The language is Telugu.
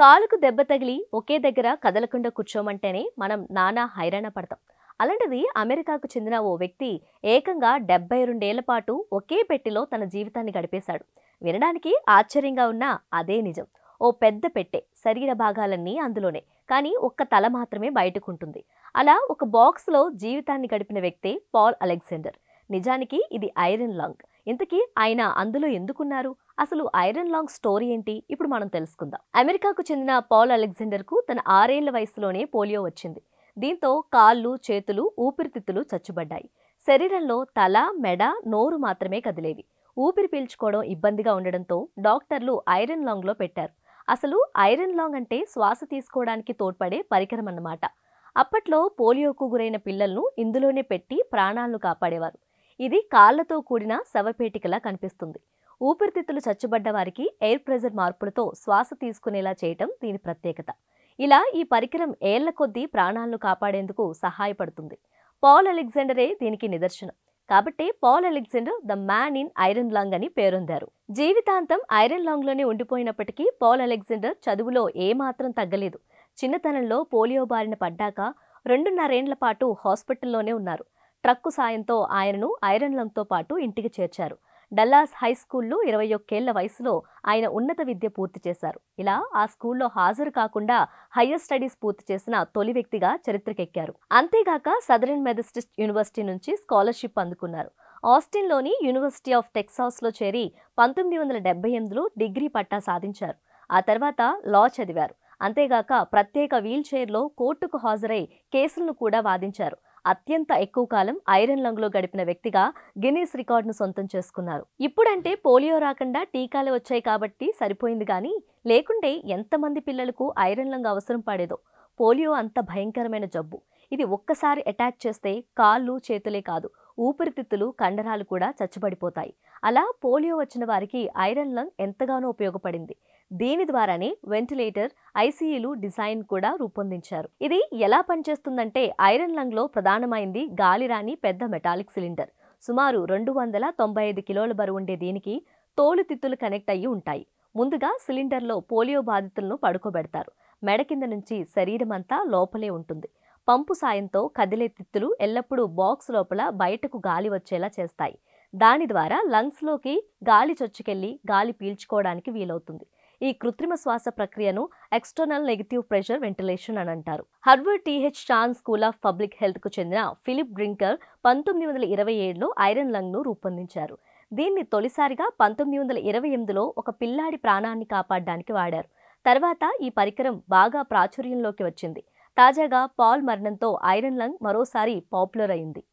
కాలుకు దెబ్బ తగిలి ఒకే దగ్గర కదలకుండా కూర్చోమంటేనే మనం నానా హైరాణ పడతాం అలాంటిది అమెరికాకు చెందిన ఓ వ్యక్తి ఏకంగా డెబ్బై రెండేళ్ల పాటు ఒకే పెట్టెలో తన జీవితాన్ని గడిపేశాడు వినడానికి ఆశ్చర్యంగా ఉన్న అదే నిజం ఓ పెద్ద పెట్టె శరీర భాగాలన్నీ అందులోనే కానీ ఒక్క తల మాత్రమే బయటకుంటుంది అలా ఒక బాక్స్లో జీవితాన్ని గడిపిన వ్యక్తే పాల్ అలెగ్జాండర్ నిజానికి ఇది ఐరన్ లాంగ్ ఇంతకీ ఆయన అందులో ఎందుకున్నారు అసలు ఐరన్ లాంగ్ స్టోరీ ఏంటి ఇప్పుడు మనం తెలుసుకుందాం అమెరికాకు చెందిన పాల్ అలెగ్జాండర్కు తన ఆరేళ్ల వయసులోనే పోలియో వచ్చింది దీంతో కాళ్ళు చేతులు ఊపిరితిత్తులు చచ్చుబడ్డాయి శరీరంలో తల మెడ నోరు మాత్రమే కదిలేవి ఊపిరి పీల్చుకోవడం ఇబ్బందిగా ఉండడంతో డాక్టర్లు ఐరన్ లాంగ్లో పెట్టారు అసలు ఐరన్ లాంగ్ అంటే శ్వాస తీసుకోవడానికి తోడ్పడే పరికరం అన్నమాట అప్పట్లో పోలియోకు గురైన పిల్లలను ఇందులోనే పెట్టి ప్రాణాలను కాపాడేవారు ఇది కాళ్లతో కూడిన శవపేటికలా కనిపిస్తుంది ఊపిరితిత్తులు చచ్చుబడ్డ వారికి ఎయిర్ ప్రెజర్ మార్పులతో శ్వాస తీసుకునేలా చేయటం దీని ప్రత్యేకత ఇలా ఈ పరికరం ఏళ్ల కొద్దీ ప్రాణాలను కాపాడేందుకు సహాయపడుతుంది పాల్ అలెగ్జాండరే దీనికి నిదర్శనం కాబట్టి Paul Alexander the man in iron lung అని పేరొందారు జీవితాంతం ఐరన్ లాంగ్లోనే ఉండిపోయినప్పటికీ పాల్ అలెగ్జాండర్ చదువులో ఏమాత్రం తగ్గలేదు చిన్నతనంలో పోలియో బారిన పడ్డాక రెండున్నరేండ్ల పాటు హాస్పిటల్లోనే ఉన్నారు ట్రక్కు సాయంతో ఆయనను ఐరన్లంతో పాటు ఇంటికి చేర్చారు డల్లాస్ హై స్కూల్లో ఇరవై ఒక్కేళ్ల వయసులో ఆయన ఉన్నత విద్య పూర్తి చేశారు ఇలా ఆ స్కూల్లో హాజరు కాకుండా హయ్యర్ స్టడీస్ పూర్తి చేసిన తొలి వ్యక్తిగా చరిత్రకెక్కారు అంతేగాక సదరన్ మెథడిస్ట్ యూనివర్సిటీ నుంచి స్కాలర్షిప్ అందుకున్నారు ఆస్టిన్లోని యూనివర్సిటీ ఆఫ్ టెక్సాస్లో చేరి పంతొమ్మిది వందల డెబ్బై ఎనిమిదిలో డిగ్రీ పట్టా సాధించారు ఆ తర్వాత లా చదివారు అంతేగాక ప్రత్యేక వీల్చైర్లో కోర్టుకు హాజరై కేసులను కూడా వాదించారు అత్యంత ఎక్కువ కాలం ఐరన్ లంగ్లో గడిపిన వ్యక్తిగా గిన్నీస్ రికార్డును సొంతం చేసుకున్నారు ఇప్పుడంటే పోలియో రాకుండా టీకాలు వచ్చాయి కాబట్టి సరిపోయింది కానీ లేకుంటే ఎంతమంది పిల్లలకు ఐరన్ లంగ్ అవసరం పడేదో పోలియో అంత భయంకరమైన జబ్బు ఇది ఒక్కసారి అటాక్ చేస్తే కాళ్ళు చేతులే కాదు ఊపిరితిత్తులు కండరాలు కూడా చచ్చబడిపోతాయి అలా పోలియో వచ్చిన వారికి ఐరన్ లంగ్ ఎంతగానో ఉపయోగపడింది దీని ద్వారానే వెంటిలేటర్ ఐసీయూలు డిజైన్ కూడా రూపొందించారు ఇది ఎలా పనిచేస్తుందంటే ఐరన్ లంగ్లో ప్రధానమైంది గాలిరాని పెద్ద మెటాలిక్ సిలిండర్ సుమారు రెండు వందల తొంభై ఐదు కిలోల బరువు ఉండే దీనికి తోలుతిత్తులు కనెక్ట్ అయ్యి ఉంటాయి ముందుగా సిలిండర్లో పోలియో బాధితులను పడుకోబెడతారు మెడ కింద నుంచి శరీరమంతా లోపలే ఉంటుంది పంపు సాయంతో కదిలే తిత్తులు ఎల్లప్పుడూ బాక్స్ లోపల బయటకు గాలి వచ్చేలా చేస్తాయి దాని ద్వారా లంగ్స్లోకి గాలి చొచ్చుకెళ్ళి గాలి పీల్చుకోవడానికి వీలవుతుంది ఈ కృత్రిమ శ్వాస ప్రక్రియను ఎక్స్టర్నల్ నెగిటివ్ ప్రెషర్ వెంటిలేషన్ అని అంటారు Harvard T H Chan School of Public Health కు చెందిన ఫిలిప్ డ్రింకర్ పంతొమ్మిది వందల ఇరవై ఏడులో ఐరన్ లంగ్ను రూపొందించారు దీన్ని తొలిసారిగా పంతొమ్మిది వందల ఇరవై ఎనిమిదిలో ఒక పిల్లాడి ప్రాణాన్ని కాపాడడానికి వాడారు తర్వాత ఈ పరికరం బాగా ప్రాచుర్యంలోకి వచ్చింది తాజాగా పాల్ మరణంతో ఐరన్ లంగ్ మరోసారి పాపులర్ అయింది